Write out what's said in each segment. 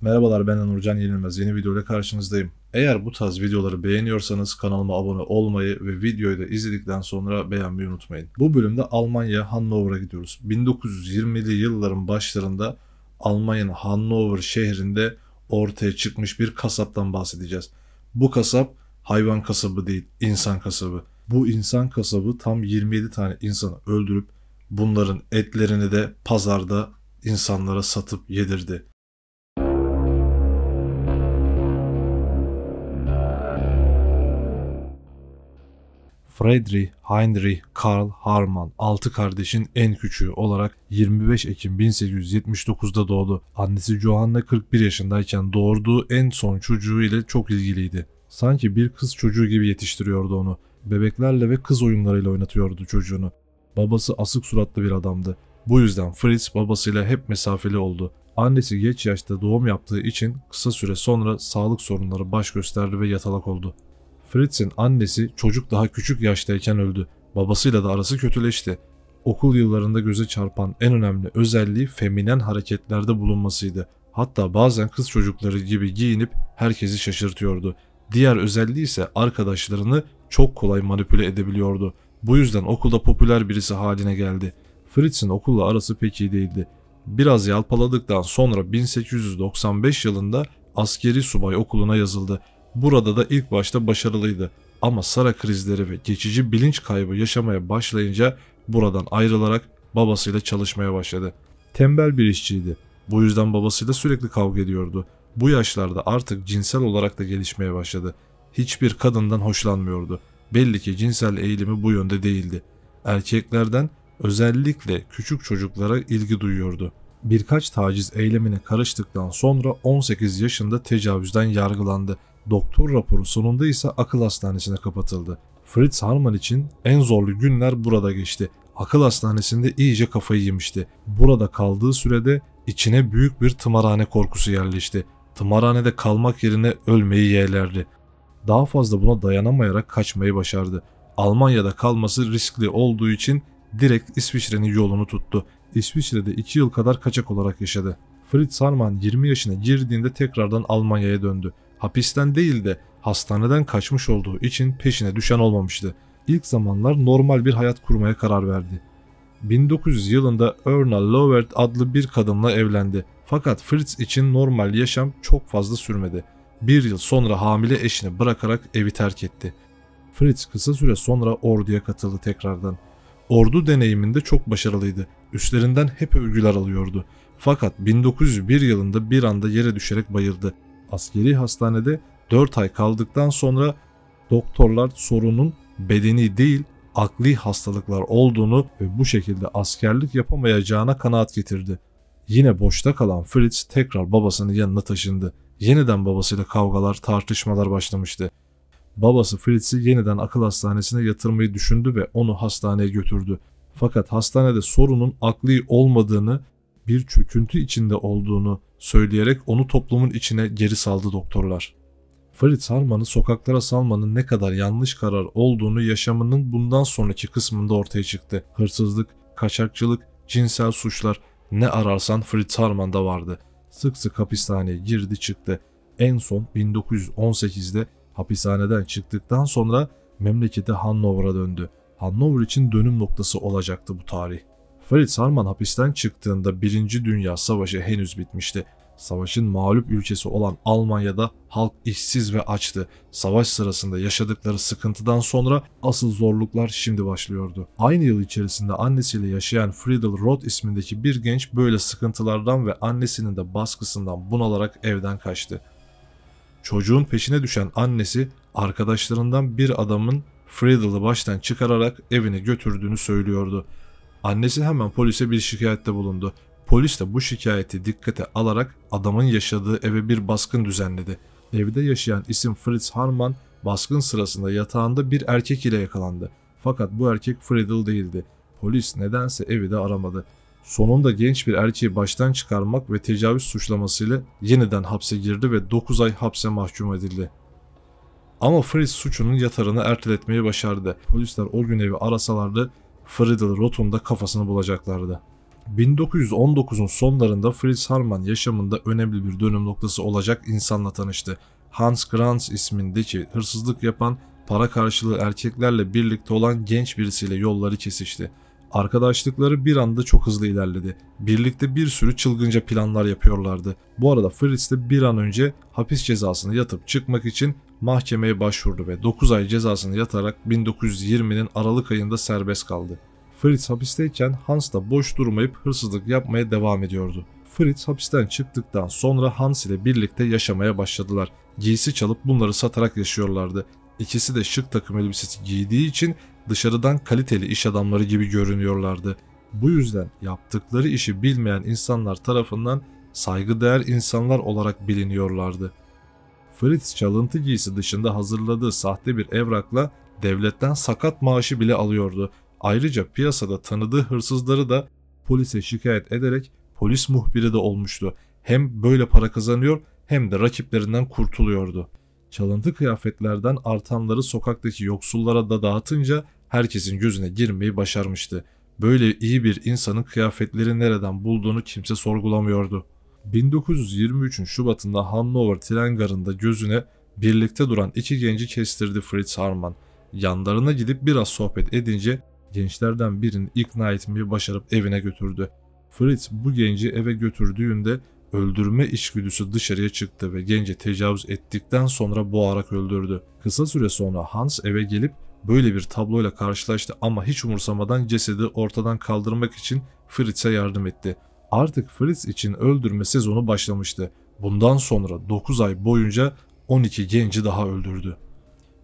Merhabalar ben Nurcan Yenilmez. Yeni videoyla karşınızdayım. Eğer bu tarz videoları beğeniyorsanız kanalıma abone olmayı ve videoyu da izledikten sonra beğenmeyi unutmayın. Bu bölümde Almanya Hannover'a gidiyoruz. 1920'li yılların başlarında Almanya'nın Hannover şehrinde ortaya çıkmış bir kasaptan bahsedeceğiz. Bu kasap hayvan kasabı değil, insan kasabı. Bu insan kasabı tam 27 tane insanı öldürüp bunların etlerini de pazarda insanlara satıp yedirdi. Friedrich Heinrich Karl Harman 6 kardeşin en küçüğü olarak 25 Ekim 1879'da doğdu. Annesi Johanna 41 yaşındayken doğurduğu en son çocuğu ile çok ilgiliydi. Sanki bir kız çocuğu gibi yetiştiriyordu onu. Bebeklerle ve kız oyunlarıyla oynatıyordu çocuğunu. Babası asık suratlı bir adamdı. Bu yüzden Fritz babasıyla hep mesafeli oldu. Annesi geç yaşta doğum yaptığı için kısa süre sonra sağlık sorunları baş gösterdi ve yatalak oldu. Fritz'in annesi çocuk daha küçük yaştayken öldü. Babasıyla da arası kötüleşti. Okul yıllarında göze çarpan en önemli özelliği feminen hareketlerde bulunmasıydı. Hatta bazen kız çocukları gibi giyinip herkesi şaşırtıyordu. Diğer özelliği ise arkadaşlarını çok kolay manipüle edebiliyordu. Bu yüzden okulda popüler birisi haline geldi. Fritz'in okulla arası pek iyi değildi. Biraz yalpaladıktan sonra 1895 yılında askeri subay okuluna yazıldı. Burada da ilk başta başarılıydı ama Sara krizleri ve geçici bilinç kaybı yaşamaya başlayınca buradan ayrılarak babasıyla çalışmaya başladı. Tembel bir işçiydi. Bu yüzden babasıyla sürekli kavga ediyordu. Bu yaşlarda artık cinsel olarak da gelişmeye başladı. Hiçbir kadından hoşlanmıyordu. Belli ki cinsel eğilimi bu yönde değildi. Erkeklerden özellikle küçük çocuklara ilgi duyuyordu. Birkaç taciz eylemine karıştıktan sonra 18 yaşında tecavüzden yargılandı Doktor raporu sonunda ise akıl hastanesine kapatıldı. Fritz Harman için en zorlu günler burada geçti. Akıl hastanesinde iyice kafayı yemişti. Burada kaldığı sürede içine büyük bir tımarhane korkusu yerleşti. Tımarhanede kalmak yerine ölmeyi yeğlerdi. Daha fazla buna dayanamayarak kaçmayı başardı. Almanya'da kalması riskli olduğu için direkt İsviçre'nin yolunu tuttu. İsviçre'de 2 yıl kadar kaçak olarak yaşadı. Fritz Harman 20 yaşına girdiğinde tekrardan Almanya'ya döndü. Hapisten değil de hastaneden kaçmış olduğu için peşine düşen olmamıştı. İlk zamanlar normal bir hayat kurmaya karar verdi. 1900 yılında Erna Lovert adlı bir kadınla evlendi. Fakat Fritz için normal yaşam çok fazla sürmedi. Bir yıl sonra hamile eşini bırakarak evi terk etti. Fritz kısa süre sonra orduya katıldı tekrardan. Ordu deneyiminde çok başarılıydı. Üstlerinden hep övgüler alıyordu. Fakat 1901 yılında bir anda yere düşerek bayıldı askeri hastanede 4 ay kaldıktan sonra doktorlar sorunun bedeni değil akli hastalıklar olduğunu ve bu şekilde askerlik yapamayacağına kanaat getirdi. Yine boşta kalan Fritz tekrar babasının yanına taşındı. Yeniden babasıyla kavgalar, tartışmalar başlamıştı. Babası Fritz'i yeniden akıl hastanesine yatırmayı düşündü ve onu hastaneye götürdü. Fakat hastanede sorunun akli olmadığını, bir çöküntü içinde olduğunu söyleyerek onu toplumun içine geri saldı doktorlar. Fritz Harman'ı sokaklara salmanın ne kadar yanlış karar olduğunu yaşamının bundan sonraki kısmında ortaya çıktı. Hırsızlık, kaçakçılık, cinsel suçlar ne ararsan Fritz Harman'da vardı. Sık sık hapishaneye girdi çıktı. En son 1918'de hapishaneden çıktıktan sonra memleketi Hannover'a döndü. Hannover için dönüm noktası olacaktı bu tarih. Farid Sarman hapisten çıktığında 1. Dünya Savaşı henüz bitmişti. Savaşın mağlup ülkesi olan Almanya'da halk işsiz ve açtı. Savaş sırasında yaşadıkları sıkıntıdan sonra asıl zorluklar şimdi başlıyordu. Aynı yıl içerisinde annesiyle yaşayan Friedel Roth ismindeki bir genç böyle sıkıntılardan ve annesinin de baskısından bunalarak evden kaçtı. Çocuğun peşine düşen annesi arkadaşlarından bir adamın Friedel'ı baştan çıkararak evine götürdüğünü söylüyordu. Annesi hemen polise bir şikayette bulundu. Polis de bu şikayeti dikkate alarak adamın yaşadığı eve bir baskın düzenledi. Evde yaşayan isim Fritz Harman baskın sırasında yatağında bir erkek ile yakalandı. Fakat bu erkek Friedel değildi. Polis nedense evi de aramadı. Sonunda genç bir erkeği baştan çıkarmak ve tecavüz suçlamasıyla yeniden hapse girdi ve 9 ay hapse mahkum edildi. Ama Fritz suçunun yatarını erteletmeyi başardı. Polisler o gün evi arasalardı Friedel Rotunda kafasını bulacaklardı. 1919'un sonlarında Fritz Harman yaşamında önemli bir dönüm noktası olacak insanla tanıştı. Hans Kranz ismindeki hırsızlık yapan, para karşılığı erkeklerle birlikte olan genç birisiyle yolları kesişti. Arkadaşlıkları bir anda çok hızlı ilerledi. Birlikte bir sürü çılgınca planlar yapıyorlardı. Bu arada Fritz de bir an önce hapis cezasını yatıp çıkmak için mahkemeye başvurdu ve 9 ay cezasını yatarak 1920'nin Aralık ayında serbest kaldı. Fritz hapisteyken Hans da boş durmayıp hırsızlık yapmaya devam ediyordu. Fritz hapisten çıktıktan sonra Hans ile birlikte yaşamaya başladılar. Giysi çalıp bunları satarak yaşıyorlardı. İkisi de şık takım elbisesi giydiği için dışarıdan kaliteli iş adamları gibi görünüyorlardı. Bu yüzden yaptıkları işi bilmeyen insanlar tarafından saygıdeğer insanlar olarak biliniyorlardı. Fritz çalıntı giysi dışında hazırladığı sahte bir evrakla devletten sakat maaşı bile alıyordu. Ayrıca piyasada tanıdığı hırsızları da polise şikayet ederek polis muhbiri de olmuştu. Hem böyle para kazanıyor hem de rakiplerinden kurtuluyordu. Çalıntı kıyafetlerden artanları sokaktaki yoksullara da dağıtınca herkesin gözüne girmeyi başarmıştı. Böyle iyi bir insanın kıyafetleri nereden bulduğunu kimse sorgulamıyordu. 1923'ün Şubat'ında Hannover tren garında gözüne birlikte duran iki genci kestirdi Fritz Harman. Yanlarına gidip biraz sohbet edince gençlerden birini ikna etmeyi başarıp evine götürdü. Fritz bu genci eve götürdüğünde öldürme içgüdüsü dışarıya çıktı ve gence tecavüz ettikten sonra boğarak öldürdü. Kısa süre sonra Hans eve gelip böyle bir tabloyla karşılaştı ama hiç umursamadan cesedi ortadan kaldırmak için Fritz'e yardım etti artık Fritz için öldürme sezonu başlamıştı. Bundan sonra 9 ay boyunca 12 genci daha öldürdü.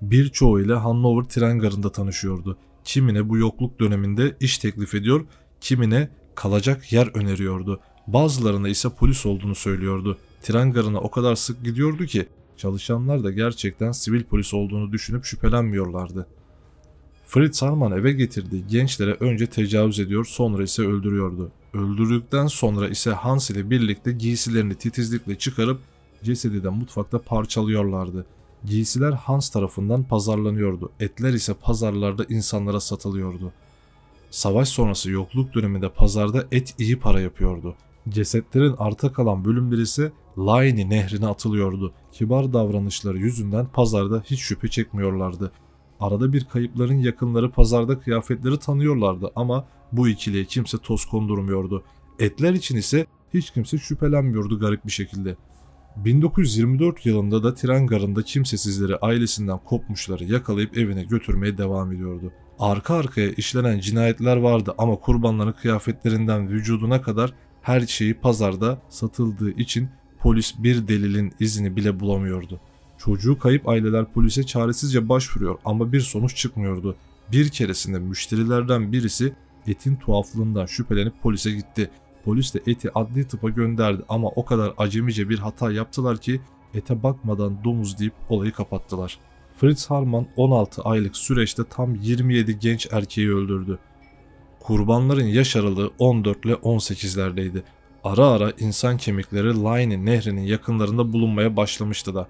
Birçoğu ile Hannover tren garında tanışıyordu. Kimine bu yokluk döneminde iş teklif ediyor, kimine kalacak yer öneriyordu. Bazılarına ise polis olduğunu söylüyordu. Tren garına o kadar sık gidiyordu ki çalışanlar da gerçekten sivil polis olduğunu düşünüp şüphelenmiyorlardı. Fritz Harman eve getirdiği gençlere önce tecavüz ediyor sonra ise öldürüyordu. Öldürdükten sonra ise Hans ile birlikte giysilerini titizlikle çıkarıp cesedi de mutfakta parçalıyorlardı. Giysiler Hans tarafından pazarlanıyordu. Etler ise pazarlarda insanlara satılıyordu. Savaş sonrası yokluk döneminde pazarda et iyi para yapıyordu. Cesetlerin arta kalan bölümleri ise Laini nehrine atılıyordu. Kibar davranışları yüzünden pazarda hiç şüphe çekmiyorlardı. Arada bir kayıpların yakınları pazarda kıyafetleri tanıyorlardı ama bu ikiliye kimse toz kondurmuyordu. Etler için ise hiç kimse şüphelenmiyordu garip bir şekilde. 1924 yılında da tren garında kimsesizleri ailesinden kopmuşları yakalayıp evine götürmeye devam ediyordu. Arka arkaya işlenen cinayetler vardı ama kurbanların kıyafetlerinden vücuduna kadar her şeyi pazarda satıldığı için polis bir delilin izini bile bulamıyordu. Çocuğu kayıp aileler polise çaresizce başvuruyor ama bir sonuç çıkmıyordu. Bir keresinde müşterilerden birisi etin tuhaflığından şüphelenip polise gitti. Polis de eti adli tıpa gönderdi ama o kadar acemice bir hata yaptılar ki ete bakmadan domuz deyip olayı kapattılar. Fritz Harman 16 aylık süreçte tam 27 genç erkeği öldürdü. Kurbanların yaş aralığı 14 ile 18'lerdeydi. Ara ara insan kemikleri Line nehrinin yakınlarında bulunmaya başlamıştı da.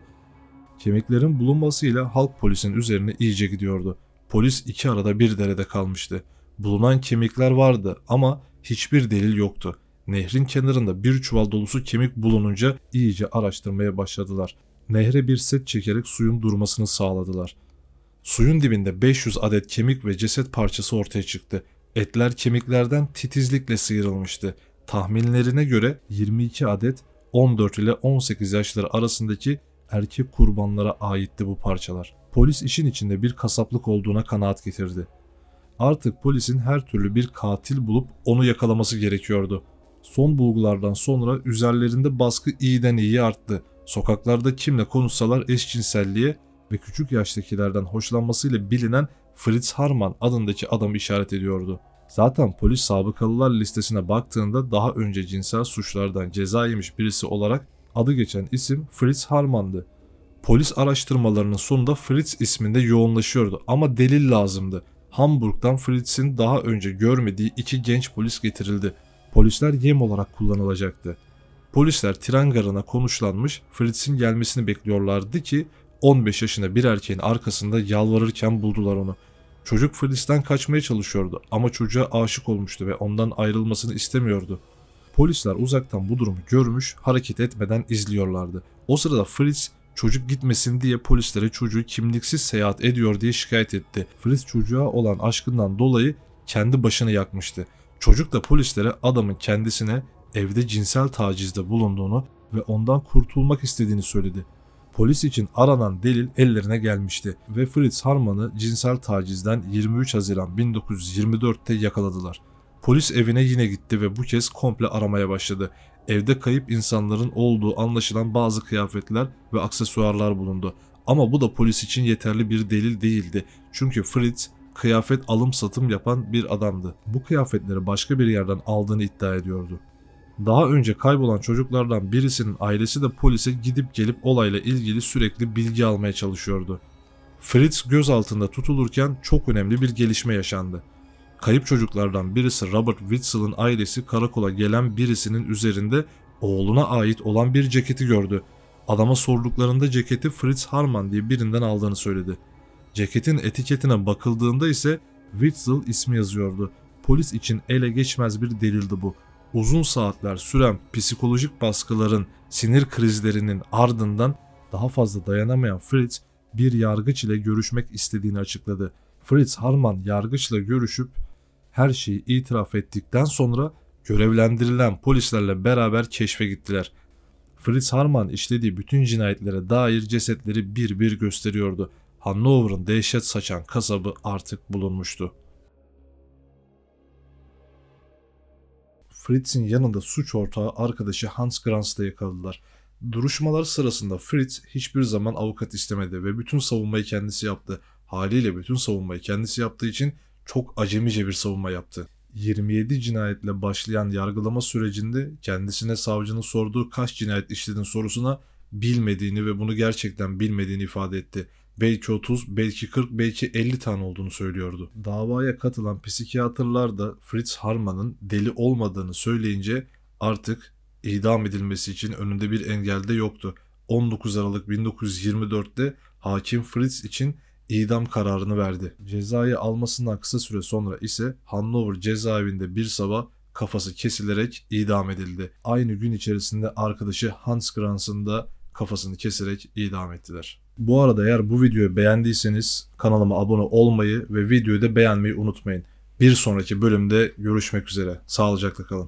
Kemiklerin bulunmasıyla halk polisin üzerine iyice gidiyordu. Polis iki arada bir derede kalmıştı. Bulunan kemikler vardı ama hiçbir delil yoktu. Nehrin kenarında bir çuval dolusu kemik bulununca iyice araştırmaya başladılar. Nehre bir set çekerek suyun durmasını sağladılar. Suyun dibinde 500 adet kemik ve ceset parçası ortaya çıktı. Etler kemiklerden titizlikle sıyrılmıştı. Tahminlerine göre 22 adet 14 ile 18 yaşları arasındaki erkek kurbanlara aitti bu parçalar. Polis işin içinde bir kasaplık olduğuna kanaat getirdi. Artık polisin her türlü bir katil bulup onu yakalaması gerekiyordu. Son bulgulardan sonra üzerlerinde baskı iyiden iyi arttı. Sokaklarda kimle konuşsalar eşcinselliğe ve küçük yaştakilerden hoşlanmasıyla bilinen Fritz Harman adındaki adamı işaret ediyordu. Zaten polis sabıkalılar listesine baktığında daha önce cinsel suçlardan ceza yemiş birisi olarak adı geçen isim Fritz Harman'dı. Polis araştırmalarının sonunda Fritz isminde yoğunlaşıyordu ama delil lazımdı. Hamburg'dan Fritz'in daha önce görmediği iki genç polis getirildi. Polisler yem olarak kullanılacaktı. Polisler tren garına konuşlanmış Fritz'in gelmesini bekliyorlardı ki 15 yaşında bir erkeğin arkasında yalvarırken buldular onu. Çocuk Fritz'ten kaçmaya çalışıyordu ama çocuğa aşık olmuştu ve ondan ayrılmasını istemiyordu. Polisler uzaktan bu durumu görmüş, hareket etmeden izliyorlardı. O sırada Fritz çocuk gitmesin diye polislere çocuğu kimliksiz seyahat ediyor diye şikayet etti. Fritz çocuğa olan aşkından dolayı kendi başını yakmıştı. Çocuk da polislere adamın kendisine evde cinsel tacizde bulunduğunu ve ondan kurtulmak istediğini söyledi. Polis için aranan delil ellerine gelmişti ve Fritz Harman'ı cinsel tacizden 23 Haziran 1924'te yakaladılar. Polis evine yine gitti ve bu kez komple aramaya başladı. Evde kayıp insanların olduğu anlaşılan bazı kıyafetler ve aksesuarlar bulundu. Ama bu da polis için yeterli bir delil değildi. Çünkü Fritz kıyafet alım satım yapan bir adamdı. Bu kıyafetleri başka bir yerden aldığını iddia ediyordu. Daha önce kaybolan çocuklardan birisinin ailesi de polise gidip gelip olayla ilgili sürekli bilgi almaya çalışıyordu. Fritz gözaltında tutulurken çok önemli bir gelişme yaşandı. Kayıp çocuklardan birisi Robert Witzel'ın ailesi karakola gelen birisinin üzerinde oğluna ait olan bir ceketi gördü. Adama sorduklarında ceketi Fritz Harman diye birinden aldığını söyledi. Ceketin etiketine bakıldığında ise Witzel ismi yazıyordu. Polis için ele geçmez bir delildi bu. Uzun saatler süren psikolojik baskıların, sinir krizlerinin ardından daha fazla dayanamayan Fritz bir yargıç ile görüşmek istediğini açıkladı. Fritz Harman yargıçla görüşüp her şeyi itiraf ettikten sonra görevlendirilen polislerle beraber keşfe gittiler. Fritz Harman işlediği bütün cinayetlere dair cesetleri bir bir gösteriyordu. Hannover'ın dehşet saçan kasabı artık bulunmuştu. Fritz'in yanında suç ortağı arkadaşı Hans Grantz'da yakaladılar. Duruşmalar sırasında Fritz hiçbir zaman avukat istemedi ve bütün savunmayı kendisi yaptı. Haliyle bütün savunmayı kendisi yaptığı için çok acemice bir savunma yaptı. 27 cinayetle başlayan yargılama sürecinde kendisine savcının sorduğu kaç cinayet işledin sorusuna bilmediğini ve bunu gerçekten bilmediğini ifade etti. Belki 30, belki 40, belki 50 tane olduğunu söylüyordu. Davaya katılan psikiyatrlar da Fritz Harman'ın deli olmadığını söyleyince artık idam edilmesi için önünde bir engel de yoktu. 19 Aralık 1924'te hakim Fritz için idam kararını verdi. Cezayı almasından kısa süre sonra ise Hanover cezaevinde bir sabah kafası kesilerek idam edildi. Aynı gün içerisinde arkadaşı Hans Kranz'ın da kafasını keserek idam ettiler. Bu arada eğer bu videoyu beğendiyseniz kanalıma abone olmayı ve videoyu da beğenmeyi unutmayın. Bir sonraki bölümde görüşmek üzere. Sağlıcakla kalın.